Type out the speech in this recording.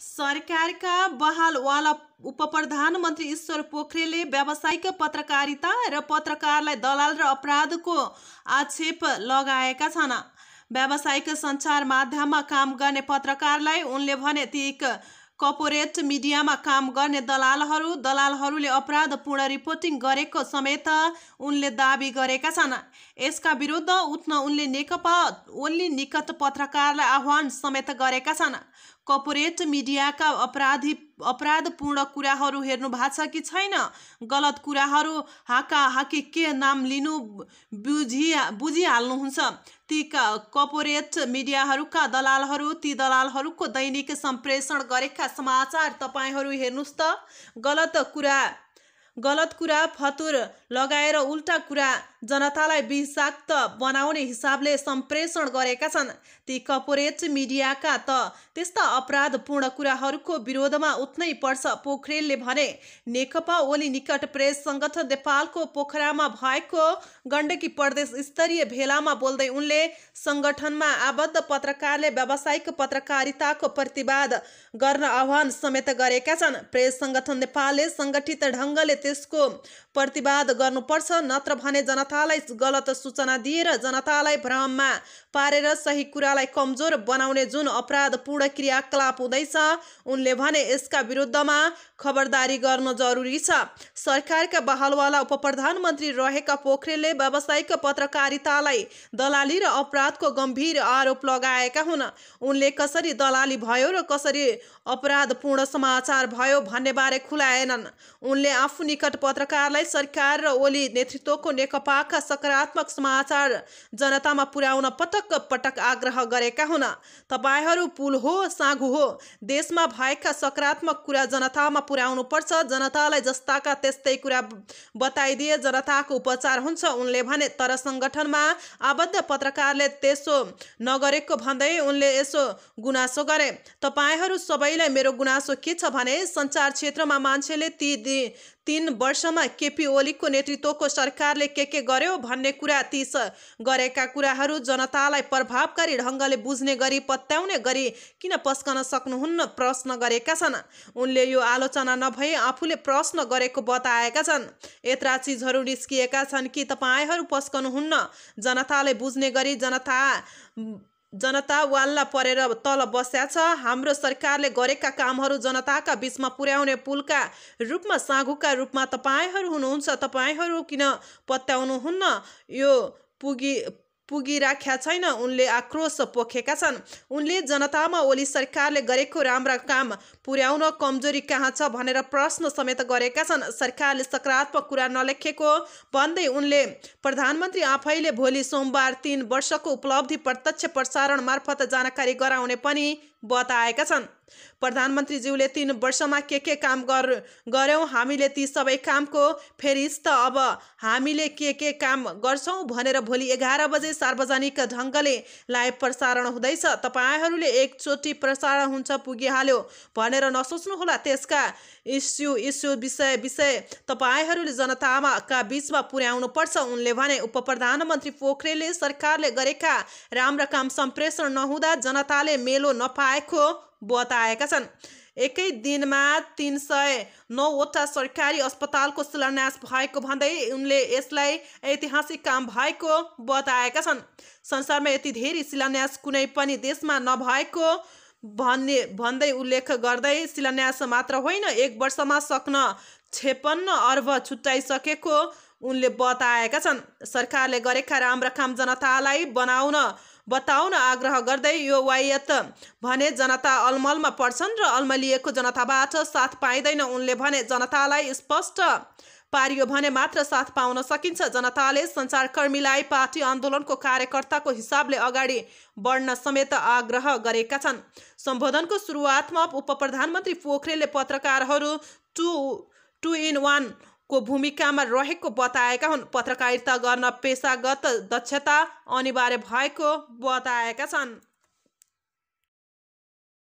सरकारका बहालवाला उप प्रधानमन्त्री ईश्वर पोखरेलले व्यावसायिक पत्रकारिता र पत्रकारलाई दलाल र अपराधको आक्षेप लगाएका छन् व्यावसायिक सञ्चार माध्यममा काम गर्ने पत्रकारलाई उनले भने ती कर्पोरेट मिडियामा काम गर्ने दलालहरू दलालहरूले अपराध पूर्ण रिपोर्टिङ गरेको समेत उनले दावी गरेका छन् यसका विरुद्ध उठ्न उनले नेकपा ओली निकट पत्रकारलाई आह्वान समेत गरेका छन् कर्पोरेट मिडियाका अपराधी अपराधपूर्ण कुराहरू हेर्नु भएको छ कि छैन गलत कुराहरू हाका हाकी के नाम लिनु बुझि बुझिहाल्नुहुन्छ ती कर्पोरेट मिडियाहरूका दलालहरू ती दलालहरूको दैनिक सम्प्रेषण गरेका समाचार तपाईँहरू हेर्नुहोस् त गलत कुरा गलत कुरा फतुर लगाएर उल्टा कुरा जनतालाई विषाक्त बनाउने हिसाबले सम्प्रेषण गरेका छन् ती कर्पोरेट मिडियाका त त्यस्ता अपराधपूर्ण कुराहरूको विरोधमा उठ्नै पर्छ पोखरेलले भने नेकपा ओली निकट प्रेस सङ्गठन नेपालको पोखरामा भएको गण्डकी प्रदेश स्तरीय भेलामा बोल्दै उनले सङ्गठनमा आबद्ध पत्रकारले व्यावसायिक पत्रकारिताको प्रतिवाद गर्न आह्वान समेत गरेका छन् प्रेस सङ्गठन नेपालले सङ्गठित ढङ्गले त्यसको प्रतिवाद गर्नुपर्छ नत्र भने जनतालाई गलत सूचना दिएर जनतालाई भ्रममा पारेर सही कुरालाई कमजोर बनाउने जुन अपराधपूर्ण क्रियाकलाप हुँदैछ उनले भने यसका विरुद्धमा खबरदारी गर्न जरुरी छ सरकारका बहालवाला उप प्रधानमन्त्री रहेका पोखरेलले व्यावसायिक पत्रकारितालाई दलाली र अपराधको गम्भीर आरोप लगाएका हुन् उनले कसरी दलाली भयो र कसरी अपराधपूर्ण समाचार भयो भन्ने बारे खुलाएनन् उनले आफू निकट पत्रकारलाई सरकार र ओली नेतृत्वको नेकपाका सकारात्मक समाचार जनतामा पुर्याउन पटक पटक आग्रह गरेका हुन् तपाईँहरू पुल हो साँघु हो देशमा भएका सकारात्मक कुरा जनतामा पुर्याउनुपर्छ जनतालाई जस्ताका त्यस्तै कुरा बताइदिए जनताको उपचार हुन्छ उनले भने तर सङ्गठनमा आबद्ध पत्रकारले त्यसो नगरेको भन्दै उनले यसो गुनासो गरे तपाईँहरू सबैलाई मेरो गुनासो के छ भने सञ्चार क्षेत्रमा मान्छेले ती तिन वर्षमा केपी ओलीको नेतृत्वको सरकारले के के गर्यो भन्ने कुरा ती गरेका कुराहरू जनतालाई प्रभावकारी ढङ्गले बुझ्ने गरी पत्याउने गरी किन पस्कन सक्नुहुन्न प्रश्न गरेका छन् उनले यो आलोचना नभई आफूले प्रश्न गरेको बताएका छन् यत्रा चिजहरू निस्किएका छन् कि तपाईँहरू पस्कनुहुन्न जनताले बुझ्ने गरी जनता जनता वाल्ला परेर तल बस्या छ हाम्रो सरकारले गरेका कामहरू जनताका बिचमा पुर्याउने पुलका रूपमा साँघुका रूपमा तपाईँहरू हुनुहुन्छ तपाईँहरू किन पत्याउनुहुन्न यो पुगी पुगिराख्या छैन उनले आक्रोश पोखेका छन् उनले जनतामा ओली सरकारले गरेको राम्रा काम पुर्याउन कमजोरी कहाँ छ भनेर प्रश्न समेत गरेका छन् सरकारले सकारात्मक कुरा नलेखेको भन्दै उनले प्रधानमन्त्री आफैले भोलि सोमबार तिन वर्षको उपलब्धि प्रत्यक्ष प्रसारण मार्फत जानकारी गराउने पनि बताएका छन् प्रधानमन्त्रीज्यूले तिन वर्षमा के के काम गर गऱ्यौँ हामीले ती सबै कामको फेरिस्त अब हामीले के के काम गर्छौँ भनेर भोलि एघार बजे सार्वजनिक ढङ्गले लाइभ प्रसारण हुँदैछ तपाईँहरूले एकचोटि प्रसारण हुन्छ पुगिहाल्यो भनेर नसोच्नुहोला त्यसका इस्यु इस्यु विषय विषय तपाईँहरूले जनतामाका बिचमा पर्छ उनले भने उप प्रधानमन्त्री पोखरेलले सरकारले गरेका राम्रा काम सम्प्रेषण नहुँदा जनताले मेलो नपाए आएको बताएका छन् एकै दिनमा तिन सय नौवटा सरकारी अस्पतालको शिलान्यास भएको भन्दै उनले यसलाई ऐतिहासिक काम भएको बताएका छन् संसारमा यति धेरै शिलान्यास कुनै पनि देशमा नभएको भन्ने भन्दै उल्लेख गर्दै शिलान्यास मात्र होइन एक वर्षमा सक्न छेपन्न अर्ब छुट्याइसकेको उनले बताएका छन् सरकारले गरेका राम्रा काम जनतालाई बनाउन बताउन आग्रह गर्दै यो वायत भने जनता अलमलमा पर्छन् र अल्मलिएको जनताबाट साथ पाइँदैन उनले भने जनतालाई स्पष्ट पारियो भने मात्र साथ पाउन सकिन्छ जनताले सञ्चारकर्मीलाई पार्टी आन्दोलनको कार्यकर्ताको हिसाबले अगाडि बढ्न समेत आग्रह गरेका छन् सम्बोधनको सुरुवातमा उप प्रधानमन्त्री पोखरेलले पत्रकारहरू टु टु इन वान को भूमिकामा रहेको बताएका हुन् पत्रकारिता गर्न पेसागत दक्षता अनिवार्य भएको बताएका छन्